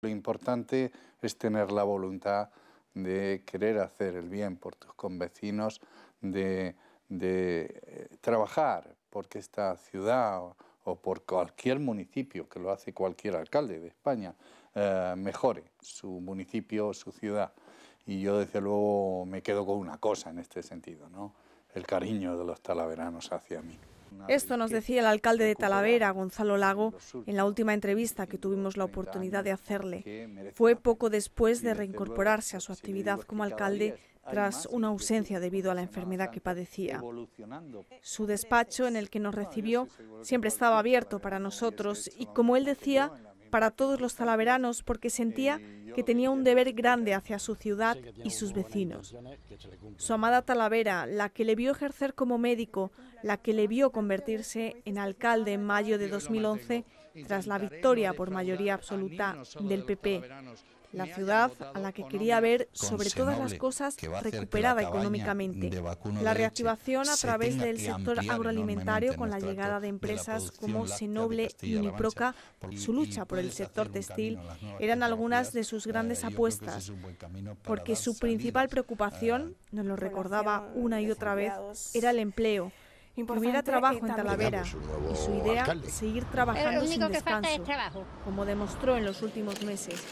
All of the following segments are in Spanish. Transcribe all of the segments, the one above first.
Lo importante es tener la voluntad de querer hacer el bien por tus convecinos, de, eh, trabajar porque esta ciudad o, por cualquier municipio, que lo hace cualquier alcalde de España, eh, mejore su municipio o su ciudad. Y yo desde luego me quedo con una cosa en este sentido, ¿no? el cariño de los talaveranos hacia mí. Esto nos decía el alcalde de Talavera, Gonzalo Lago, en la última entrevista que tuvimos la oportunidad de hacerle. Fue poco después de reincorporarse a su actividad como alcalde tras una ausencia debido a la enfermedad que padecía. Su despacho en el que nos recibió siempre estaba abierto para nosotros y, como él decía, para todos los talaveranos porque sentía eh, que tenía un deber grande hacia su ciudad y sus vecinos. Su amada Talavera, la que le vio ejercer como médico, la que le vio convertirse en alcalde en mayo de 2011 tras la victoria por mayoría absoluta del PP la ciudad, a la que quería ver sobre todas las cosas, recuperada económicamente. La reactivación a través del sector agroalimentario con la llegada de empresas como Senoble y Uniproca, su lucha por el sector textil, eran algunas de sus eh, grandes apuestas, porque su principal preocupación, eh, nos lo recordaba una y otra vez, era el empleo hubiera trabajo en Talavera y su idea es seguir trabajando sin descanso, como demostró en los últimos meses,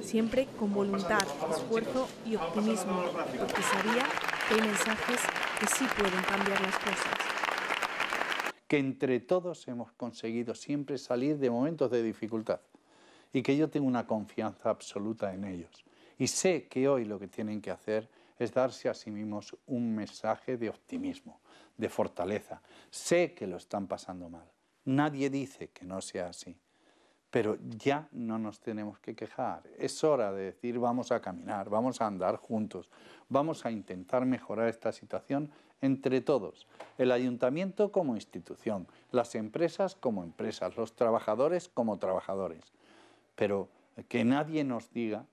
siempre con voluntad, esfuerzo y optimismo, porque sabía que hay mensajes que sí pueden cambiar las cosas. Que entre todos hemos conseguido siempre salir de momentos de dificultad y que yo tengo una confianza absoluta en ellos. Y sé que hoy lo que tienen que hacer es darse a sí mismos un mensaje de optimismo, de fortaleza. Sé que lo están pasando mal. Nadie dice que no sea así. Pero ya no nos tenemos que quejar. Es hora de decir vamos a caminar, vamos a andar juntos, vamos a intentar mejorar esta situación entre todos. El ayuntamiento como institución, las empresas como empresas, los trabajadores como trabajadores. Pero que nadie nos diga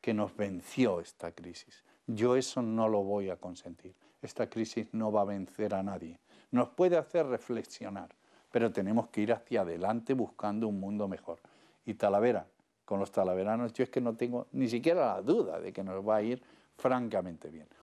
que nos venció esta crisis. Yo eso no lo voy a consentir. Esta crisis no va a vencer a nadie. Nos puede hacer reflexionar, pero tenemos que ir hacia adelante buscando un mundo mejor. Y Talavera, con los talaveranos, yo es que no tengo ni siquiera la duda de que nos va a ir francamente bien.